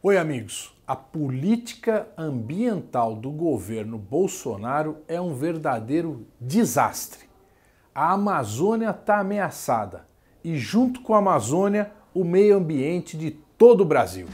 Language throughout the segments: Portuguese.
Oi, amigos. A política ambiental do governo Bolsonaro é um verdadeiro desastre. A Amazônia está ameaçada e, junto com a Amazônia, o meio ambiente de todo o Brasil.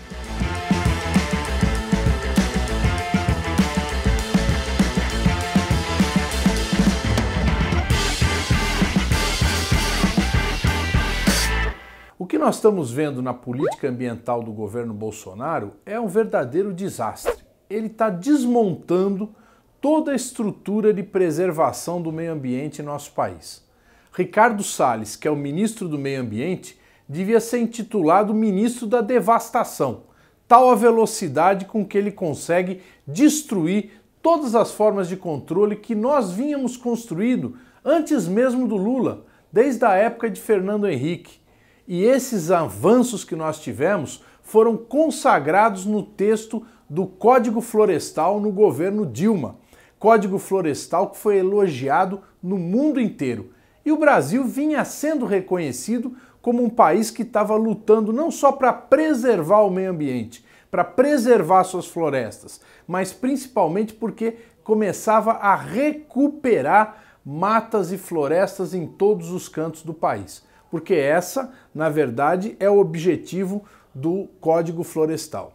O que nós estamos vendo na política ambiental do governo Bolsonaro é um verdadeiro desastre. Ele está desmontando toda a estrutura de preservação do meio ambiente em nosso país. Ricardo Salles, que é o ministro do Meio Ambiente, devia ser intitulado ministro da devastação, tal a velocidade com que ele consegue destruir todas as formas de controle que nós vínhamos construído antes mesmo do Lula, desde a época de Fernando Henrique e esses avanços que nós tivemos foram consagrados no texto do Código Florestal no governo Dilma. Código Florestal que foi elogiado no mundo inteiro. E o Brasil vinha sendo reconhecido como um país que estava lutando não só para preservar o meio ambiente, para preservar suas florestas, mas principalmente porque começava a recuperar matas e florestas em todos os cantos do país porque essa, na verdade, é o objetivo do Código Florestal.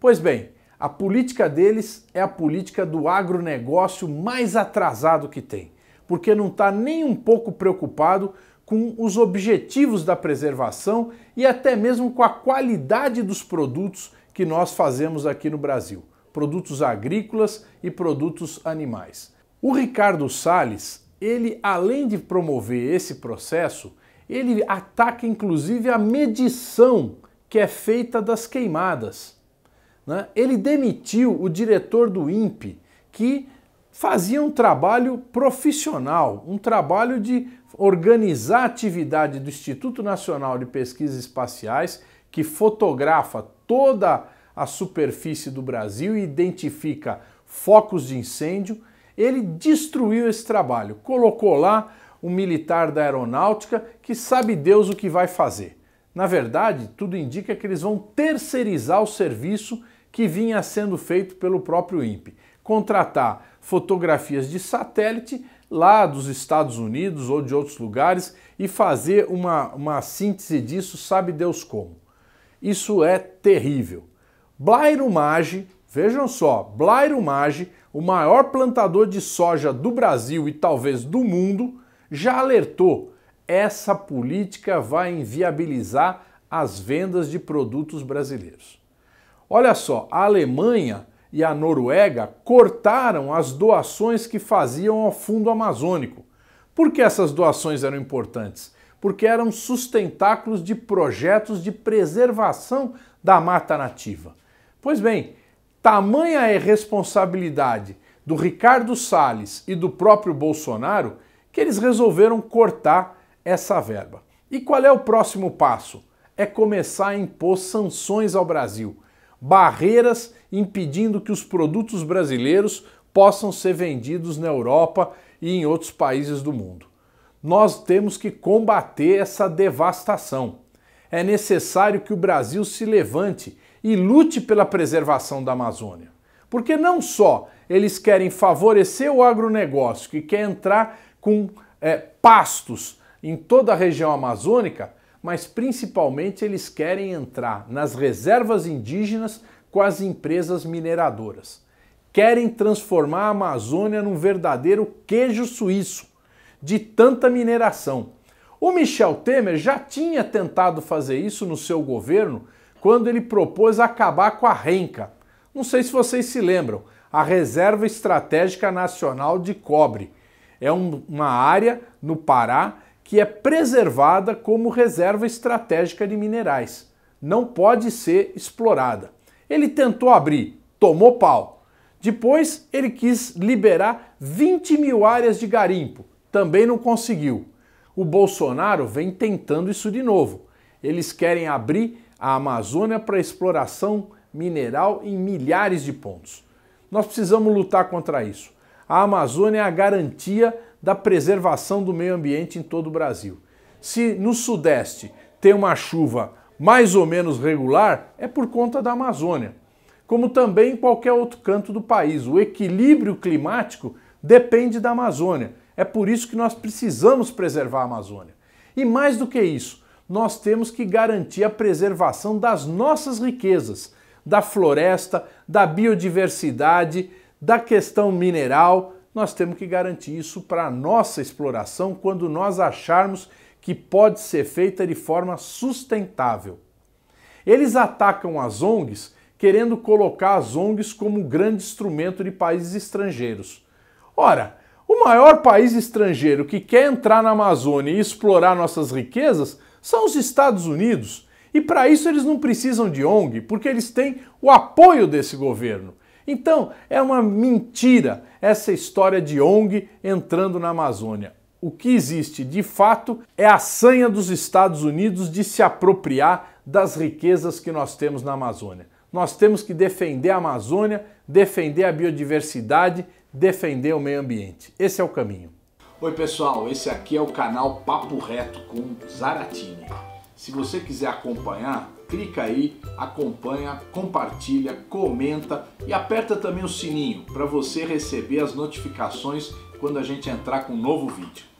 Pois bem, a política deles é a política do agronegócio mais atrasado que tem, porque não está nem um pouco preocupado com os objetivos da preservação e até mesmo com a qualidade dos produtos que nós fazemos aqui no Brasil, produtos agrícolas e produtos animais. O Ricardo Salles, ele além de promover esse processo, ele ataca inclusive a medição que é feita das queimadas. Né? Ele demitiu o diretor do INPE, que fazia um trabalho profissional, um trabalho de organizar a atividade do Instituto Nacional de Pesquisas Espaciais, que fotografa toda a superfície do Brasil e identifica focos de incêndio. Ele destruiu esse trabalho, colocou lá um militar da aeronáutica que sabe Deus o que vai fazer. Na verdade, tudo indica que eles vão terceirizar o serviço que vinha sendo feito pelo próprio INPE, contratar fotografias de satélite lá dos Estados Unidos ou de outros lugares e fazer uma, uma síntese disso, sabe Deus como. Isso é terrível. Blairo Maggi, vejam só, Blairo Maggi, o maior plantador de soja do Brasil e talvez do mundo, já alertou: essa política vai inviabilizar as vendas de produtos brasileiros. Olha só, a Alemanha e a Noruega cortaram as doações que faziam ao Fundo Amazônico. Por que essas doações eram importantes? Porque eram sustentáculos de projetos de preservação da mata nativa. Pois bem, tamanha é responsabilidade do Ricardo Salles e do próprio Bolsonaro que eles resolveram cortar essa verba. E qual é o próximo passo? É começar a impor sanções ao Brasil, barreiras impedindo que os produtos brasileiros possam ser vendidos na Europa e em outros países do mundo. Nós temos que combater essa devastação. É necessário que o Brasil se levante e lute pela preservação da Amazônia. Porque não só eles querem favorecer o agronegócio que quer entrar com é, pastos em toda a região amazônica, mas principalmente eles querem entrar nas reservas indígenas com as empresas mineradoras. Querem transformar a Amazônia num verdadeiro queijo suíço de tanta mineração. O Michel Temer já tinha tentado fazer isso no seu governo quando ele propôs acabar com a renca. Não sei se vocês se lembram, a Reserva Estratégica Nacional de Cobre é um, uma área no Pará que é preservada como reserva estratégica de minerais. Não pode ser explorada. Ele tentou abrir, tomou pau. Depois ele quis liberar 20 mil áreas de garimpo, também não conseguiu. O Bolsonaro vem tentando isso de novo. Eles querem abrir a Amazônia para exploração mineral em milhares de pontos. Nós precisamos lutar contra isso. A Amazônia é a garantia da preservação do meio ambiente em todo o Brasil. Se no Sudeste tem uma chuva mais ou menos regular, é por conta da Amazônia. Como também em qualquer outro canto do país, o equilíbrio climático depende da Amazônia. É por isso que nós precisamos preservar a Amazônia. E mais do que isso, nós temos que garantir a preservação das nossas riquezas, da floresta, da biodiversidade, da questão mineral, nós temos que garantir isso para a nossa exploração quando nós acharmos que pode ser feita de forma sustentável. Eles atacam as ONGs querendo colocar as ONGs como grande instrumento de países estrangeiros. Ora, o maior país estrangeiro que quer entrar na Amazônia e explorar nossas riquezas são os Estados Unidos. E para isso eles não precisam de ONG, porque eles têm o apoio desse governo. Então, é uma mentira essa história de ONG entrando na Amazônia. O que existe de fato é a sanha dos Estados Unidos de se apropriar das riquezas que nós temos na Amazônia. Nós temos que defender a Amazônia, defender a biodiversidade, defender o meio ambiente. Esse é o caminho. Oi, pessoal, esse aqui é o canal Papo Reto com Zaratini. Se você quiser acompanhar, clica aí, acompanha, compartilha, comenta e aperta também o sininho para você receber as notificações quando a gente entrar com um novo vídeo.